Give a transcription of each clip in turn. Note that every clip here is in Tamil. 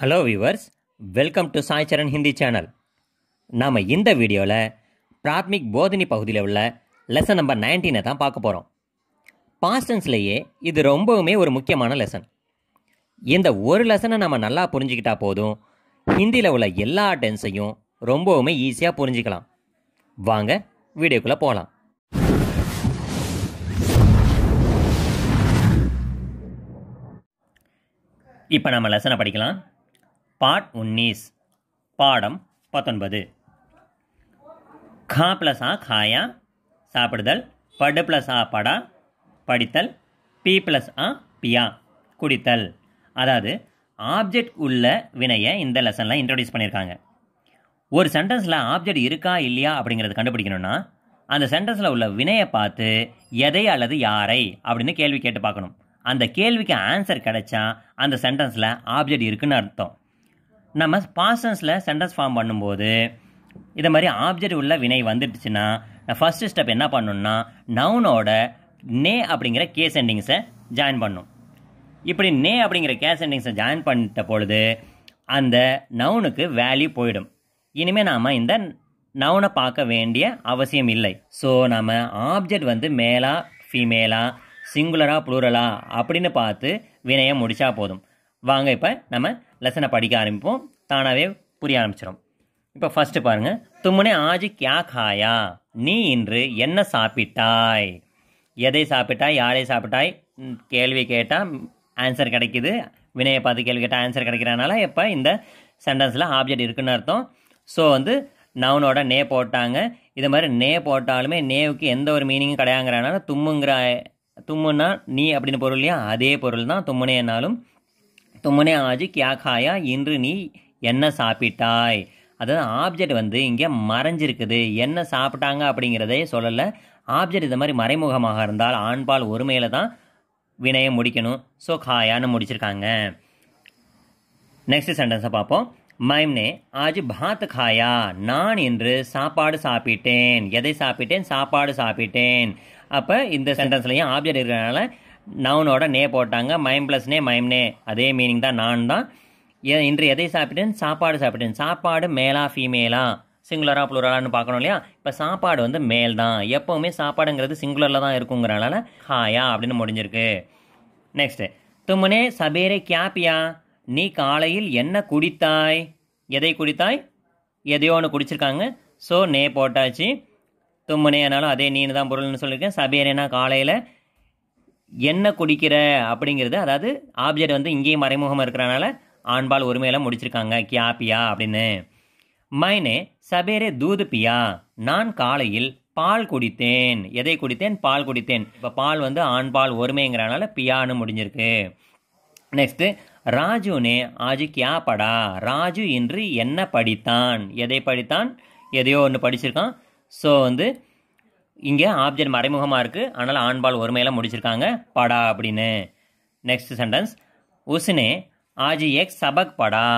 hello viewers welcome to Saicharan Hindi channel நாம் இந்த வீடியோவில் பிராத்மிக் போதினி பகுதியில் உள்ள லெசன் நம்பர் நைன்டீனை தான் பார்க்க போகிறோம் பாஸ்டன்ஸ்லேயே இது ரொம்பவுமே ஒரு முக்கியமான லெசன் இந்த ஒரு லெசனை நம்ம நல்லா புரிஞ்சுக்கிட்டா போதும் ஹிந்தியில் உள்ள எல்லா டென்ஸையும் ரொம்பவுமே ஈஸியாக புரிஞ்சுக்கலாம் வாங்க வீடியோக்குள்ளே போகலாம் இப்போ நம்ம லெசனை படிக்கலாம் பாட் உன்னீஸ் பாடம் பத்தொன்பது கா ப்ளஸா காயா சாப்பிடுதல் படு பிளஸ் ஆ படா படித்தல் பி ப்ளஸ் ஆ பியா குடித்தல் அதாவது ஆப்ஜெக்ட் உள்ள வினையை இந்த லெசனில் இன்ட்ரடியூஸ் பண்ணியிருக்காங்க ஒரு சென்டென்ஸில் ஆப்ஜெக்ட் இருக்கா இல்லையா அப்படிங்கிறத கண்டுபிடிக்கணும்னா அந்த சென்டென்ஸில் உள்ள வினையை பார்த்து எதை அல்லது யாரை அப்படின்னு கேள்வி கேட்டு பார்க்கணும் அந்த கேள்விக்கு ஆன்சர் கிடைச்சா அந்த சென்டென்ஸில் ஆப்ஜெக்ட் இருக்குன்னு அர்த்தம் நம்ம பாசன்ஸில் சென்டென்ஸ் ஃபார்ம் பண்ணும்போது இதை மாதிரி ஆப்ஜெக்ட் உள்ள வினை வந்துடுச்சுன்னா ஃபஸ்ட்டு ஸ்டெப் என்ன பண்ணணும்னா நவுனோட நே அப்படிங்கிற கேஸ் எண்டிங்ஸை ஜாயின் பண்ணும் இப்படி நே அப்படிங்கிற கேஸ் எண்டிங்ஸை ஜாயின் பண்ணிட்ட பொழுது அந்த நவுனுக்கு வேல்யூ போயிடும் இனிமேல் நாம் இந்த நவுனை பார்க்க வேண்டிய அவசியம் இல்லை ஸோ நம்ம ஆப்ஜெக்ட் வந்து மேலாக ஃபீமேலாக சிங்குலராக ப்ளூரலாக அப்படின்னு பார்த்து வினையை முடித்தா போதும் வாங்க இப்போ நம்ம லெசனை படிக்க ஆரம்பிப்போம் தானாகவே புரிய ஆரம்பிச்சிடும் இப்போ ஃபஸ்ட்டு பாருங்கள் தும்முனே ஆஜி கியா காயா நீ இன்று என்ன சாப்பிட்டாய் எதை சாப்பிட்டாய் யாரை சாப்பிட்டாய் கேள்வி கேட்டால் ஆன்சர் கிடைக்கிது வினையை பார்த்து கேள்வி கேட்டால் ஆன்சர் கிடைக்கிறனால இப்போ இந்த சென்டென்ஸில் ஆப்ஜெக்ட் இருக்குன்னு அர்த்தம் ஸோ வந்து நவுனோட நே போட்டாங்க இது மாதிரி நே போட்டாலுமே நேவுக்கு எந்த ஒரு மீனிங்கும் கிடையாங்கிறனால தும்முங்கிற தும்முன்னா நீ அப்படின்னு பொருள் இல்லையா அதே பொருள் தான் தும்முனே என்னாலும் தும்முனே ஆஜி கியா காயா இன்று நீ என்ன சாப்பிட்டாய் அதாவது ஆப்ஜெக்ட் வந்து இங்கே மறைஞ்சிருக்குது என்ன சாப்பிட்டாங்க அப்படிங்கிறதே சொல்லலை ஆப்ஜெக்ட் இது மாதிரி மறைமுகமாக இருந்தால் ஆண்பால் ஒருமையில் தான் வினையை முடிக்கணும் ஸோ ஹாயான்னு முடிச்சிருக்காங்க நெக்ஸ்ட் சென்டென்ஸை பார்ப்போம் மைம்னே ஆஜ் பாத் காயா நான் இன்று சாப்பாடு சாப்பிட்டேன் எதை சாப்பிட்டேன் சாப்பாடு சாப்பிட்டேன் அப்போ இந்த சென்டென்ஸ்லையும் ஆப்ஜெக்ட் இருக்கிறனால நவுனோட நே போட்டாங்க மைம் ப்ளஸ் நே மைம்னே அதே மீனிங் தான் நான் தான் இன்று எதை சாப்பிட்டேன் சாப்பாடு சாப்பிட்டேன் சாப்பாடு மேலா ஃபீமேலா சிங்குலரா ப்ளூரலான்னு பார்க்கணும் இல்லையா இப்போ சாப்பாடு வந்து மேல் தான் எப்போவுமே சாப்பாடுங்கிறது சிங்குலரில் தான் இருக்குங்கிறனால ஹாயா அப்படின்னு முடிஞ்சிருக்கு நெக்ஸ்ட்டு தும்முனே சபேரே கியாப்பியா நீ காலையில் என்ன குடித்தாய் எதை குடித்தாய் எதையோ ஒன்று குடிச்சிருக்காங்க ஸோ நே போட்டாச்சு தும்முனே ஆனாலும் அதே நீனு தான் பொருள்னு சொல்லியிருக்கேன் சபேரேனா காலையில் என்ன குடிக்கிற அப்படிங்கிறது அதாவது ஆப்ஜெக்ட் வந்து இங்கேயும் மறைமுகமாக இருக்கிறனால ஆண்பால் உரிமையெல்லாம் முடிச்சிருக்காங்க கியா பியா அப்படின்னு மைனே சபேரே தூது பியா நான் காலையில் பால் குடித்தேன் எதை குடித்தேன் பால் குடித்தேன் இப்போ பால் வந்து ஆண் பால் ஒருமைங்கிறனால பியான்னு முடிஞ்சிருக்கு நெக்ஸ்ட்டு ராஜுனே ஆஜு கியா படா ராஜு இன்று என்ன படித்தான் எதை படித்தான் எதையோ ஒன்று படிச்சிருக்கான் ஸோ வந்து இங்கே ஆப்ஜெக்ட் மறைமுகமாக இருக்குது ஆனால் ஆண்பால் ஒருமையெல்லாம் முடிச்சிருக்காங்க படா அப்படின்னு நெக்ஸ்ட் சென்டென்ஸ் உசுனே ஆஜி எக் சபக் படா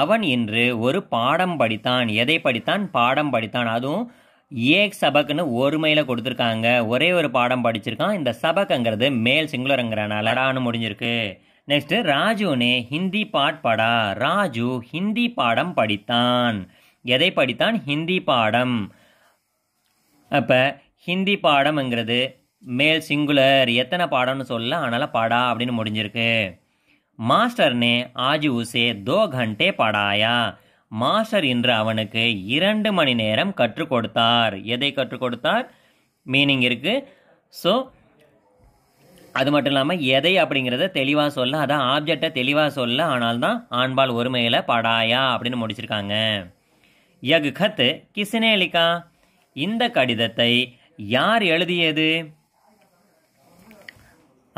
அவன் இன்று ஒரு பாடம் படித்தான் எதை படித்தான் பாடம் படித்தான் அதுவும் ஏக் சபக்குன்னு ஒருமையில் கொடுத்துருக்காங்க ஒரே ஒரு பாடம் படிச்சிருக்கான் இந்த சபக்குங்கிறது மேல் சிங்குலருங்கிறனால ரான்னு முடிஞ்சிருக்கு நெக்ஸ்ட் ராஜுனே ஹிந்தி பாட் படா ராஜு ஹிந்தி பாடம் படித்தான் எதை படித்தான் ஹிந்தி பாடம் அப்போ ஹிந்தி பாடம்ங்கிறது மேல் சிங்குலர் எத்தனை பாடம்னு சொல்லல அதனால் படா அப்படின்னு முடிஞ்சிருக்கு மாஸ்டர் ने आज उसे दो घंटे पढ़ाया மாஸ்டர் இன்று அவனுக்கு இரண்டு மணி நேரம் கற்றுக் கொடுத்தார் எதை கற்றுக் கொடுத்தார் மீனிங் இருக்கு ஸோ அது மட்டும் இல்லாமல் எதை அப்படிங்கிறத தெளிவாக சொல்ல அதான் ஆப்ஜெக்டை தெளிவாக சொல்ல ஆனால்தான் ஆண்பால் ஒருமையில் படாயா அப்படின்னு முடிச்சிருக்காங்க யகு கத்து கிசினே லிக்கா இந்த கடிதத்தை யார் எழுதியது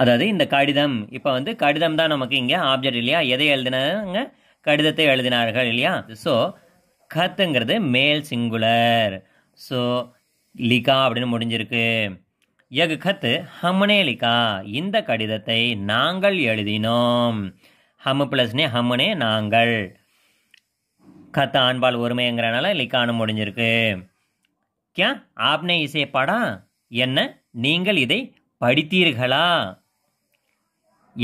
அதாவது இந்த கடிதம் இப்போ வந்து கடிதம் தான் நமக்கு இங்கே ஆப்ஜெக்ட் இல்லையா எதை எழுதினாங்க கடிதத்தை எழுதினார்கள் இல்லையா ஸோ கத்துங்கிறது மேல் சிங்குலர் ஸோ லிகா அப்படின்னு முடிஞ்சிருக்கு எகு கத்து ஹம்னே லிகா இந்த கடிதத்தை நாங்கள் எழுதினோம் ஹம் பிளஸ்னே ஹம்னே நாங்கள் கத்து ஆண்பால் ஒருமைங்கிறனால லிகானு முடிஞ்சிருக்கு கியா ஆப்னே இசை படா என்ன நீங்கள் இதை படித்தீர்களா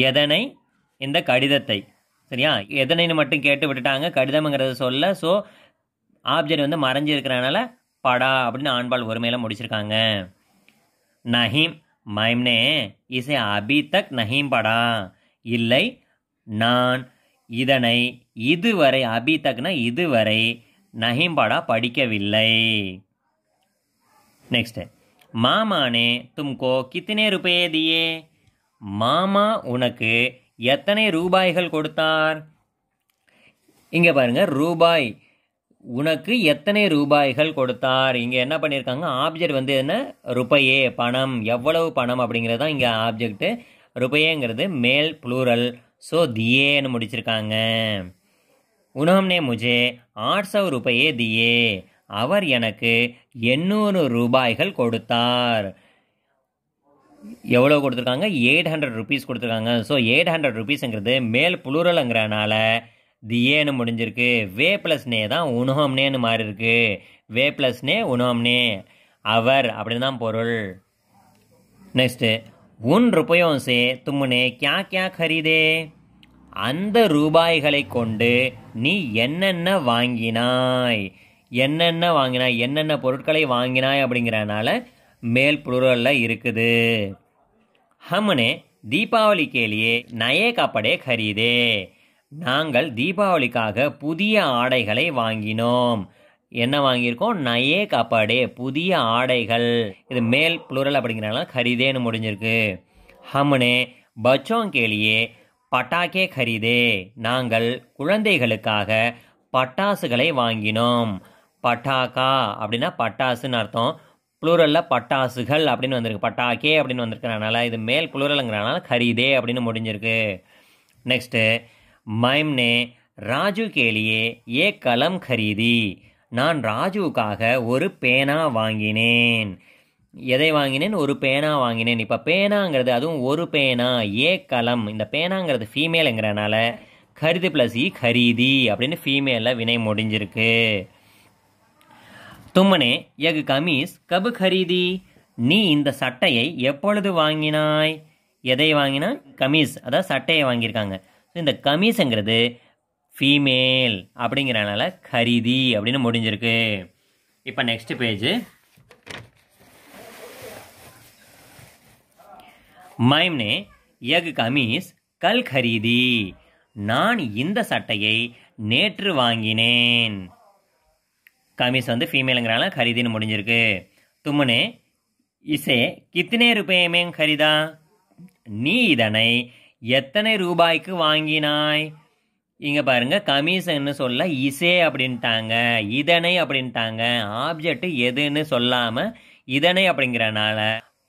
எதனை இந்த கடிதத்தை சரியா எதனைன்னு மட்டும் கேட்டு விட்டுட்டாங்க கடிதம்ங்கிறத சொல்ல ஸோ ஆப்ஜெக்ட் வந்து மறைஞ்சு இருக்கிறனால படா அப்படின்னு ஆண்பால் ஒருமையில் முடிச்சிருக்காங்க நஹீம் மைம்னே இசை அபி தக் நஹீம் படா இல்லை நான் இதனை இதுவரை அபி தக்னா இதுவரை நஹீம் படா படிக்கவில்லை நெக்ஸ்ட் மாமானே தும்கோ கித்தினே ருபே தியே மாமா உனக்கு எத்தனை ரூபாய்கள் கொடுத்தார் இங்கே பாருங்கள் ரூபாய் உனக்கு எத்தனை ரூபாய்கள் கொடுத்தார் இங்கே என்ன பண்ணியிருக்காங்க ஆப்ஜெக்ட் வந்து என்ன ரூபாயே பணம் எவ்வளவு பணம் அப்படிங்கிறது தான் இங்கே ஆப்ஜெக்ட்டு ருப்பையேங்கிறது மேல் ப்ளூரல் ஸோ தியேன்னு முடிச்சிருக்காங்க உனம்னே முஜே ஆட் சவ் ரூபாயே தியே அவர் எனக்கு எண்ணூறு ரூபாய்கள் கொடுத்தார் எவ்வளோ கொடுத்துருக்காங்க எயிட் ஹண்ட்ரட் ருபீஸ் கொடுத்துருக்காங்க ஸோ எயிட் ஹண்ட்ரட் ருபீஸுங்கிறது மேல் புளூரலுங்கிறனால தி ஏன்னு முடிஞ்சிருக்கு வே ப்ளஸ் நே தான் உணவம்னேன்னு மாறி இருக்கு வே ப்ளஸ் நே உணவம்னே அவர் அப்படின்னு தான் பொருள் நெக்ஸ்ட்டு உன் ருபயோம் சே தும்முனே கியா கியா கரீதே அந்த ரூபாய்களை கொண்டு நீ என்னென்ன வாங்கினாய் என்னென்ன வாங்கினாய் என்னென்ன பொருட்களை வாங்கினாய் அப்படிங்கிறனால மேல் प्लूरल இருக்குது ஹமனே தீபாவளி கேலியே நயே கப்படே खरीदे நாங்கள் தீபாவளிக்காக புதிய ஆடைகளை வாங்கினோம் என்ன வாங்கியிருக்கோம் நயே கப்படே புதிய ஆடைகள் இது மேல் புளூரல் அப்படிங்கிறனால கரிதேன்னு முடிஞ்சிருக்கு ஹம்னே பச்சோங் கேலியே பட்டாக்கே கரிதே நாங்கள் குழந்தைகளுக்காக பட்டாசுகளை வாங்கினோம் பட்டாக்கா அப்படின்னா பட்டாசுன்னு அர்த்தம் ப்ளூரலில் பட்டாசுகள் அப்படின்னு வந்திருக்கு பட்டாக்கே அப்படின்னு வந்திருக்கிறனால இது மேல் ப்ளூரலுங்கிறனால கரீதே அப்படின்னு முடிஞ்சிருக்கு நெக்ஸ்ட்டு மைம்னே ராஜு கேலியே ஏ கலம் கரீதி நான் ராஜுவுக்காக ஒரு பேனா வாங்கினேன் எதை வாங்கினேன் ஒரு பேனா வாங்கினேன் இப்போ பேனாங்கிறது அதுவும் ஒரு பேனா ஏ கலம் இந்த பேனாங்கிறது ஃபீமேலுங்கிறனால கருது ப்ளஸ் இ e, கரீதி அப்படின்னு ஃபீமேலில் வினை முடிஞ்சிருக்கு தும்மனே எகு கமீஸ் கபு கரீதி நீ இந்த சட்டையை எப்பொழுது வாங்கினாய் எதை வாங்கினா கமீஸ் அதாவது சட்டையை வாங்கியிருக்காங்க ஸோ இந்த கமீஸுங்கிறது ஃபீமேல் அப்படிங்கிறனால கரீதி அப்படின்னு முடிஞ்சிருக்கு இப்போ நெக்ஸ்ட் பேஜ் மைம்னே எகு கமீஸ் கல் கரீதி நான் இந்த சட்டையை நேற்று வாங்கினேன் கமிஸ் வந்து ஃபீமேலுங்கிறனால கரிதின்னு முடிஞ்சிருக்கு தும்முனு இசே கித்தனை ரூபாயுமே கரிதா நீ இதனை எத்தனை ரூபாய்க்கு வாங்கினாய் இங்கே பாருங்கள் கமிஷன்னு சொல்ல இசே அப்படின்ட்டாங்க இதனை அப்படின்ட்டாங்க ஆப்ஜெக்ட் எதுன்னு சொல்லாமல் இதனை அப்படிங்கிறனால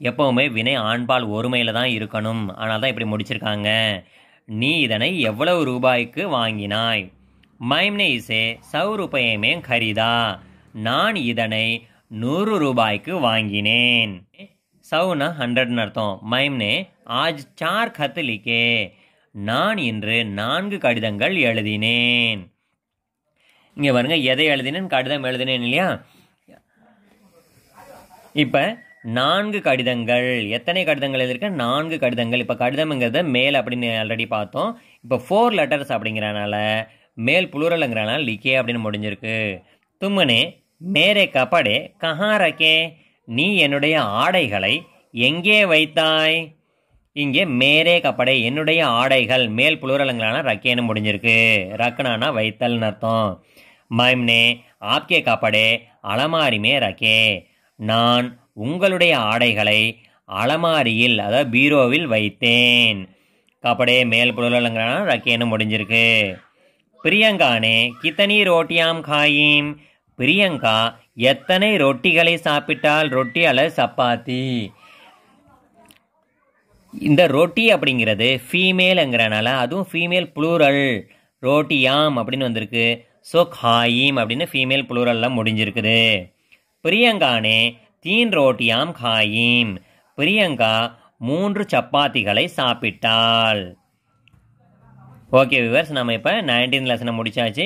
எப்போவுமே வினை ஆண்பால் ஒருமையில் தான் இருக்கணும் ஆனால் தான் இப்படி முடிச்சிருக்காங்க நீ இதனை எவ்வளவு ரூபாய்க்கு வாங்கினாய் மைம்னே ने சவு ரூபாயமே கரிதா நான் இதனை நூறு ரூபாய்க்கு வாங்கினேன் சவுனா ஹண்ட்ரட்னு அர்த்தம் மைம்னே ஆஜ் சார் கத்து லிக்கே நான் இன்று நான்கு கடிதங்கள் எழுதினேன் இங்கே பாருங்க எதை எழுதினேன் கடிதம் எழுதினேன் இல்லையா இப்போ நான்கு கடிதங்கள் எத்தனை கடிதங்கள் எழுதியிருக்கேன் நான்கு கடிதங்கள் இப்போ கடிதம்ங்கிறத மேல் அப்படின்னு ஆல்ரெடி பார்த்தோம் இப்போ ஃபோர் லெட்டர்ஸ் அப்படிங்கிறனால மேல் புளூரலுங்கிறனால லிக்கே அப்படின்னு முடிஞ்சிருக்கு தும்மனே மேரே கபடே கஹா ரக்கே நீ என்னுடைய ஆடைகளை எங்கே வைத்தாய் இங்கே மேரே கப்படை என்னுடைய ஆடைகள் மேல் புளுரலுங்கிறனால ரக்கேன்னு முடிஞ்சிருக்கு ரக்கனானா வைத்தல்னு அர்த்தம் மைம்னே ஆப்கே கப்படே அலமாரிமே ரக்கே நான் உங்களுடைய ஆடைகளை அலமாரியில் அதாவது பீரோவில் வைத்தேன் கப்படே மேல் புலுரலங்களான ரக்கேன்னு முடிஞ்சிருக்கு பிரியங்கானே கித்தனி ரோட்டியாம் காயீம் பிரியங்கா எத்தனை ரொட்டிகளை சாப்பிட்டால் ரொட்டி அல்லது சப்பாத்தி இந்த ரொட்டி அப்படிங்கிறது ஃபீமேலுங்கிறனால அதுவும் ஃபீமேல் புளூரல் ரோட்டியாம் அப்படின்னு வந்திருக்கு ஸோ காயீம் அப்படின்னு ஃபீமேல் புளூரல்லாம் முடிஞ்சிருக்குது பிரியங்கானே தீன் ரோட்டியாம் காயீம் பிரியங்கா மூன்று சப்பாத்திகளை சாப்பிட்டாள் ஓகே விவர்ஸ் நம்ம இப்போ நைன்டீன் லெசனை முடித்தாச்சு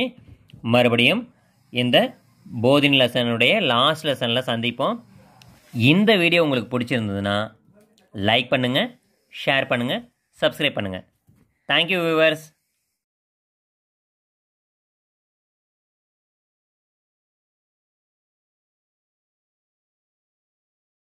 மறுபடியும் இந்த போதின் லெசனுடைய லாஸ்ட் லெசனில் சந்திப்போம் இந்த வீடியோ உங்களுக்கு பிடிச்சிருந்ததுன்னா லைக் பண்ணுங்கள் ஷேர் பண்ணுங்கள் சப்ஸ்கிரைப் பண்ணுங்கள் தேங்க்யூ விவர்ஸ்